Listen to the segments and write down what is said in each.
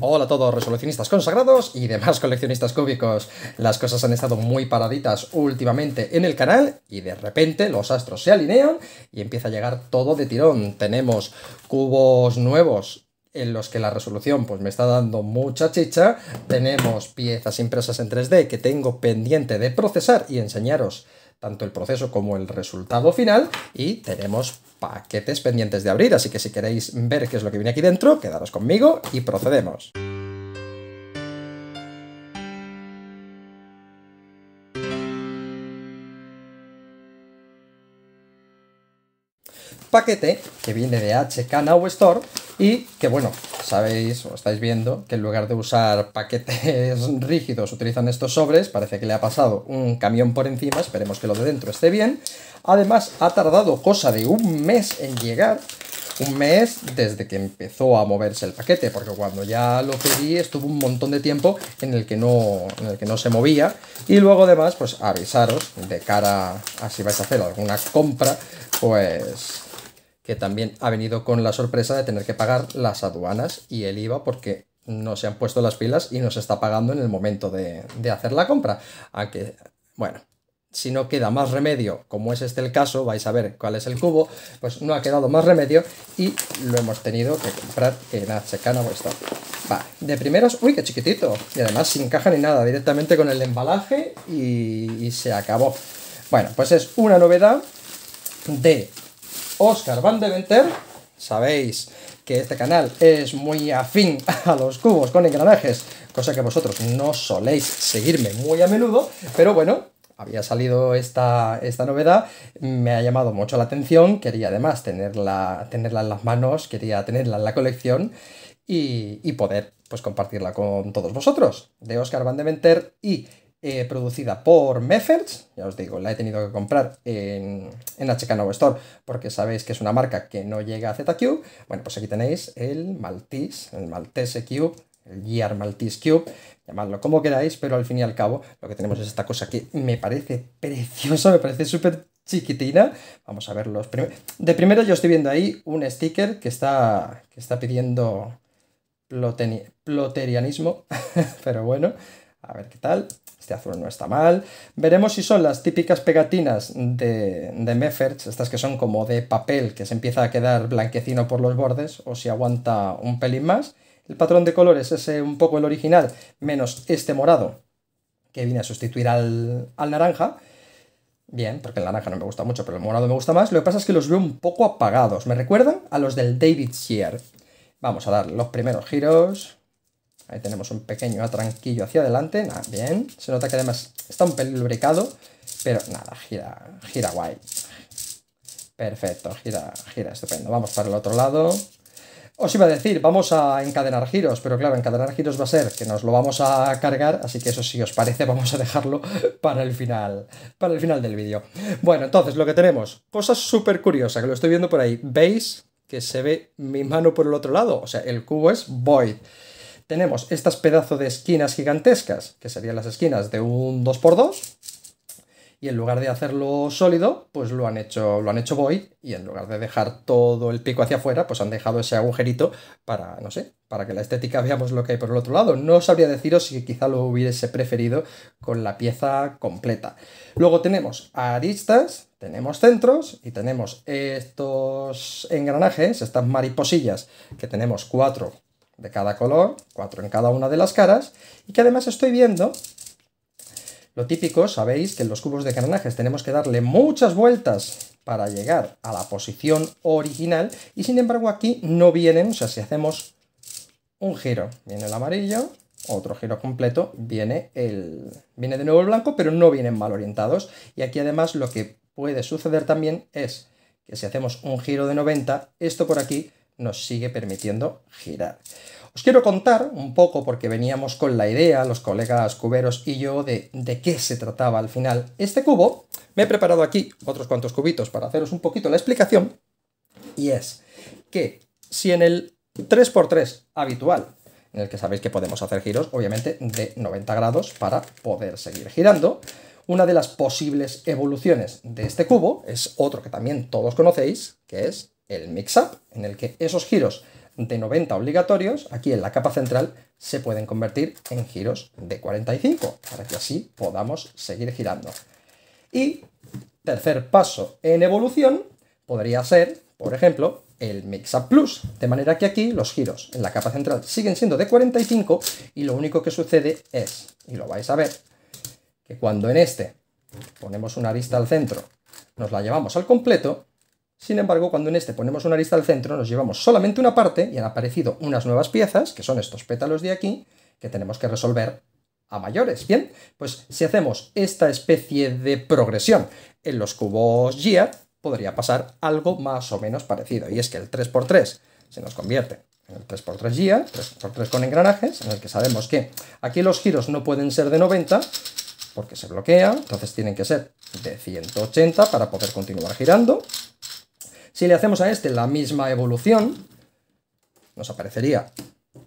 Hola a todos resolucionistas consagrados y demás coleccionistas cúbicos. Las cosas han estado muy paraditas últimamente en el canal y de repente los astros se alinean y empieza a llegar todo de tirón. Tenemos cubos nuevos en los que la resolución pues me está dando mucha chicha. Tenemos piezas impresas en 3D que tengo pendiente de procesar y enseñaros tanto el proceso como el resultado final y tenemos paquetes pendientes de abrir, así que si queréis ver qué es lo que viene aquí dentro, quedaros conmigo y procedemos. paquete que viene de HK Now Store y que bueno, sabéis o estáis viendo que en lugar de usar paquetes rígidos utilizan estos sobres, parece que le ha pasado un camión por encima, esperemos que lo de dentro esté bien. Además ha tardado cosa de un mes en llegar, un mes desde que empezó a moverse el paquete, porque cuando ya lo pedí estuvo un montón de tiempo en el que no, en el que no se movía. Y luego además, pues avisaros de cara a si vais a hacer alguna compra, pues que también ha venido con la sorpresa de tener que pagar las aduanas y el IVA porque no se han puesto las pilas y no se está pagando en el momento de, hacer la compra. Aunque, bueno, si no queda más remedio, como es este el caso, vais a ver cuál es el cubo, pues no ha quedado más remedio y lo hemos tenido que comprar en o vuestra. Vale, de primeros, uy, qué chiquitito. Y además sin caja ni nada, directamente con el embalaje y se acabó. Bueno, pues es una novedad de Oscar Van Deventer. Sabéis que este canal es muy afín a los cubos con engranajes, cosa que vosotros no soléis seguirme muy a menudo, pero bueno, había salido esta, esta novedad, me ha llamado mucho la atención, quería además tenerla, en las manos, quería tenerla en la colección y, poder pues, compartirla con todos vosotros, de Oscar Van Deventer y eh, producida por Mefferts, ya os digo, la he tenido que comprar en, en la Novo Store porque sabéis que es una marca que no llega a ZQ. Bueno, pues aquí tenéis el Maltese, el Maltese Cube, el Gear Maltese Cube, llamadlo como queráis, pero al fin y al cabo lo que tenemos es esta cosa que me parece preciosa, me parece súper chiquitina. Vamos a ver los primeros. De primero yo estoy viendo ahí un sticker que está, que está pidiendo ploterianismo, pero bueno, a ver qué tal. Este azul no está mal. Veremos si son las típicas pegatinas de, de estas que son como de papel que se empieza a quedar blanquecino por los bordes, o si aguanta un pelín más. El patrón de colores es eh, un poco el original, menos este morado, que viene a sustituir al, al naranja. Bien, porque el naranja no me gusta mucho, pero el morado me gusta más. Lo que pasa es que los veo un poco apagados. Me recuerdan a los del David Shear. Vamos a dar los primeros giros. Ahí tenemos un pequeño atranquillo hacia adelante. Nada, bien. Se nota que además está un pelín Pero nada, gira, gira guay. Perfecto, gira, gira estupendo. Vamos para el otro lado. Os iba a decir, vamos a encadenar giros, pero claro, encadenar giros va a ser que nos lo vamos a cargar, así que eso si os parece vamos a dejarlo para el final, para el final del vídeo. Bueno, entonces lo que tenemos, cosa súper curiosa, que lo estoy viendo por ahí, ¿veis que se ve mi mano por el otro lado? O sea, el cubo es void tenemos estas pedazos de esquinas gigantescas, que serían las esquinas de un 2x2, y en lugar de hacerlo sólido, pues lo han hecho, lo han hecho void, y en lugar de dejar todo el pico hacia afuera, pues han dejado ese agujerito para, no sé, para que la estética veamos lo que hay por el otro lado. No sabría deciros si quizá lo hubiese preferido con la pieza completa. Luego tenemos aristas, tenemos centros y tenemos estos engranajes, estas mariposillas, que tenemos cuatro de cada color, cuatro en cada una de las caras, y que además estoy viendo lo típico, sabéis que en los cubos de carenajes tenemos que darle muchas vueltas para llegar a la posición original y sin embargo aquí no vienen, o sea, si hacemos un giro, viene el amarillo, otro giro completo, viene, el, viene de nuevo el blanco, pero no vienen mal orientados. Y aquí además lo que puede suceder también es que si hacemos un giro de 90, esto por aquí nos sigue permitiendo girar. Os quiero contar un poco, porque veníamos con la idea, los colegas cuberos y yo, de, de qué se trataba al final este cubo. Me he preparado aquí otros cuantos cubitos para haceros un poquito la explicación. Y es que si en el 3x3 habitual, en el que sabéis que podemos hacer giros, obviamente, de 90 grados para poder seguir girando. Una de las posibles evoluciones de este cubo es otro que también todos conocéis, que es el mix-up, en el que esos giros de 90 obligatorios, aquí en la capa central, se pueden convertir en giros de 45, para que así podamos seguir girando. Y tercer paso en evolución podría ser, por ejemplo, el Mix-Up Plus, de manera que aquí los giros en la capa central siguen siendo de 45 y lo único que sucede es, y lo vais a ver, que cuando en este ponemos una vista al centro, nos la llevamos al completo, sin embargo, cuando en este ponemos una arista al centro, nos llevamos solamente una parte y han aparecido unas nuevas piezas, que son estos pétalos de aquí, que tenemos que resolver a mayores. Bien, pues si hacemos esta especie de progresión en los cubos GIA, podría pasar algo más o menos parecido. Y es que el 3x3 se nos convierte en el 3x3 GIA, 3x3 con engranajes, en el que sabemos que aquí los giros no pueden ser de 90, porque se bloquea, entonces tienen que ser de 180 para poder continuar girando. Si le hacemos a este la misma evolución, nos aparecería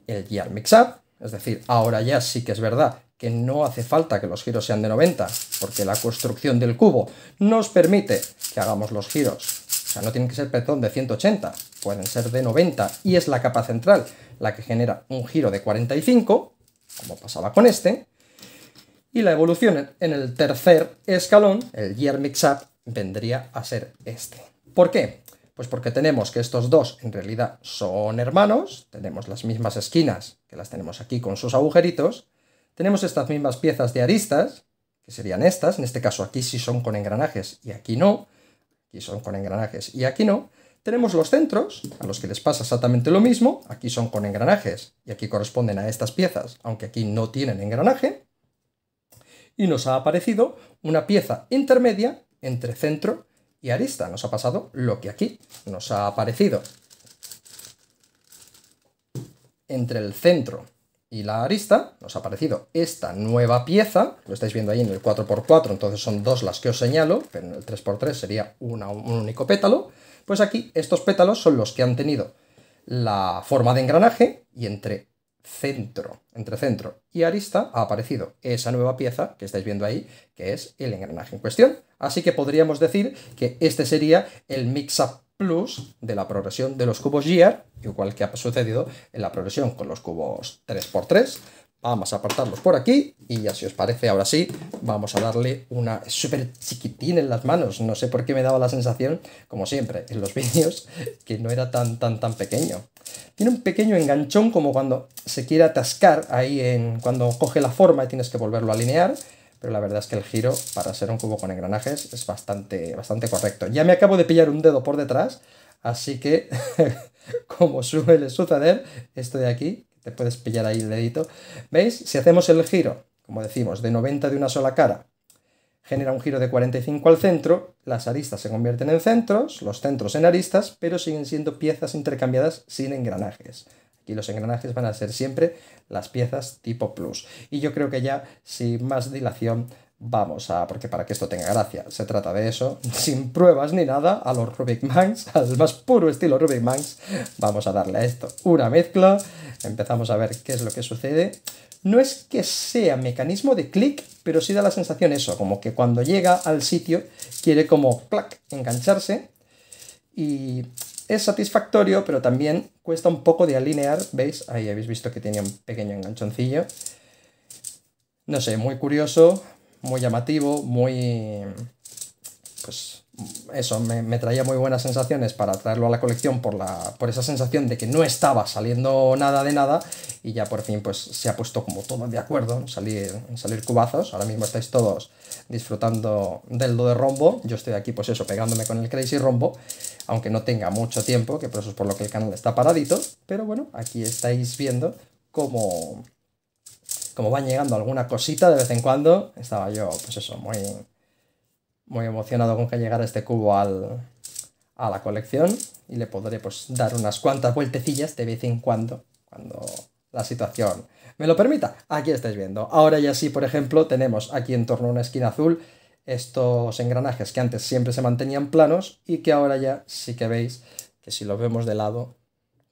el Gear Mix Up, es decir, ahora ya sí que es verdad que no hace falta que los giros sean de 90, porque la construcción del cubo nos permite que hagamos los giros. O sea, no tienen que ser, petón de 180, pueden ser de 90, y es la capa central la que genera un giro de 45, como pasaba con este, y la evolución en el tercer escalón, el Gear Mix Up, vendría a ser este. ¿Por qué? Pues porque tenemos que estos dos en realidad son hermanos, tenemos las mismas esquinas, que las tenemos aquí con sus agujeritos, tenemos estas mismas piezas de aristas, que serían estas, en este caso aquí sí son con engranajes y aquí no, aquí son con engranajes y aquí no, tenemos los centros, a los que les pasa exactamente lo mismo, aquí son con engranajes y aquí corresponden a estas piezas, aunque aquí no tienen engranaje, y nos ha aparecido una pieza intermedia entre centro y arista. Nos ha pasado lo que aquí nos ha aparecido. Entre el centro y la arista nos ha aparecido esta nueva pieza, lo estáis viendo ahí en el 4x4, entonces son dos las que os señalo, pero en el 3x3 sería un único pétalo, pues aquí estos pétalos son los que han tenido la forma de engranaje y entre centro, entre centro y arista, ha aparecido esa nueva pieza que estáis viendo ahí, que es el engranaje en cuestión. Así que podríamos decir que este sería el mix-up plus de la progresión de los cubos GR, igual que ha sucedido en la progresión con los cubos 3x3, Vamos a apartarlos por aquí y ya si os parece, ahora sí, vamos a darle una súper chiquitín en las manos. No sé por qué me daba la sensación, como siempre, en los vídeos, que no era tan, tan, tan pequeño. Tiene un pequeño enganchón como cuando se quiere atascar ahí en cuando coge la forma y tienes que volverlo a alinear. Pero la verdad es que el giro para ser un cubo con engranajes es bastante, bastante correcto. Ya me acabo de pillar un dedo por detrás, así que, como suele suceder, esto de aquí te puedes pillar ahí el dedito. ¿Veis? Si hacemos el giro, como decimos, de 90 de una sola cara, genera un giro de 45 al centro, las aristas se convierten en centros, los centros en aristas, pero siguen siendo piezas intercambiadas sin engranajes. Aquí los engranajes van a ser siempre las piezas tipo plus. Y yo creo que ya sin más dilación vamos a, porque para que esto tenga gracia, se trata de eso, sin pruebas ni nada, a los Rubik Manx, al más puro estilo Rubik Manx, vamos a darle a esto una mezcla empezamos a ver qué es lo que sucede. No es que sea mecanismo de clic, pero sí da la sensación eso, como que cuando llega al sitio quiere como clac engancharse y es satisfactorio, pero también cuesta un poco de alinear, ¿veis? Ahí habéis visto que tenía un pequeño enganchoncillo. No sé, muy curioso, muy llamativo, muy pues eso me, traía muy buenas sensaciones para traerlo a la colección por, la, por esa sensación de que no estaba saliendo nada de nada y ya por fin pues se ha puesto como todo de acuerdo en salir, salir cubazos. Ahora mismo estáis todos disfrutando del do de rombo, yo estoy aquí pues eso pegándome con el crazy rombo, aunque no tenga mucho tiempo, que por eso es por lo que el canal está paradito, pero bueno, aquí estáis viendo cómo, cómo van llegando alguna cosita de vez en cuando. Estaba yo pues eso muy muy emocionado con que llegara este cubo a la colección y le podré pues dar unas cuantas vueltecillas de vez en cuando, cuando la situación me lo permita. Aquí estáis viendo. Ahora ya sí, por ejemplo, tenemos aquí en torno a una esquina azul estos engranajes que antes siempre se mantenían planos y que ahora ya sí que veis que si los vemos de lado,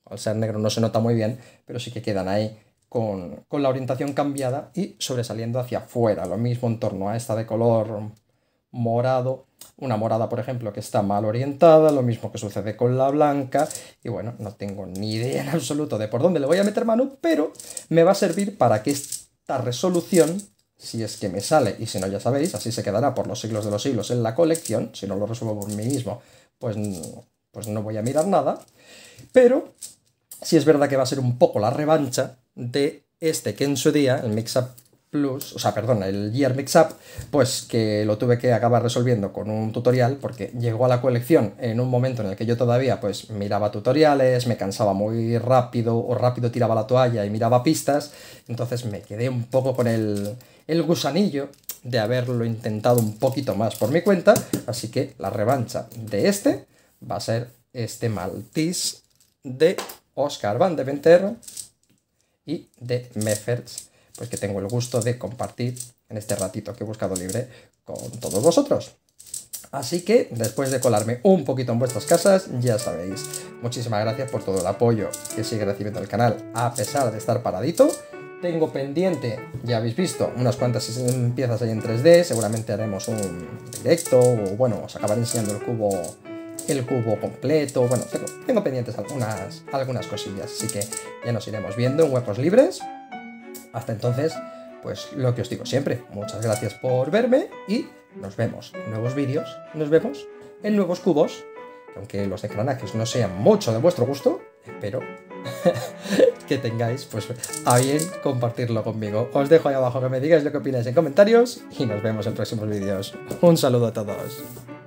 al ser negro no se nota muy bien, pero sí que quedan ahí con, con la orientación cambiada y sobresaliendo hacia afuera. Lo mismo en torno a esta de color morado, una morada, por ejemplo, que está mal orientada, lo mismo que sucede con la blanca, y bueno, no tengo ni idea en absoluto de por dónde le voy a meter mano, pero me va a servir para que esta resolución, si es que me sale, y si no ya sabéis, así se quedará por los siglos de los siglos en la colección, si no lo resuelvo por mí mismo, pues, pues no voy a mirar nada, pero si es verdad que va a ser un poco la revancha de este que en su día, el mix-up Plus, o sea, perdón, el Year Mix-Up, pues que lo tuve que acabar resolviendo con un tutorial porque llegó a la colección en un momento en el que yo todavía pues miraba tutoriales, me cansaba muy rápido o rápido tiraba la toalla y miraba pistas, entonces me quedé un poco con el, el gusanillo de haberlo intentado un poquito más por mi cuenta, así que la revancha de este va a ser este Maltese de Oscar Van de Venter y de Mefferts pues que tengo el gusto de compartir en este ratito que he buscado libre con todos vosotros. Así que después de colarme un poquito en vuestras casas, ya sabéis, muchísimas gracias por todo el apoyo que sigue recibiendo el canal a pesar de estar paradito. Tengo pendiente, ya habéis visto, unas cuantas piezas ahí en 3D, seguramente haremos un directo o bueno, os acabaré enseñando el cubo el cubo completo, bueno, tengo, pendientes algunas, algunas cosillas, así que ya nos iremos viendo en huecos libres. Hasta entonces, pues lo que os digo siempre, muchas gracias por verme y nos vemos en nuevos vídeos, nos vemos en nuevos cubos, aunque los engranajes no sean mucho de vuestro gusto, espero que tengáis pues a bien compartirlo conmigo. Os dejo ahí abajo que me digáis lo que opináis en comentarios y nos vemos en próximos vídeos. Un saludo a todos.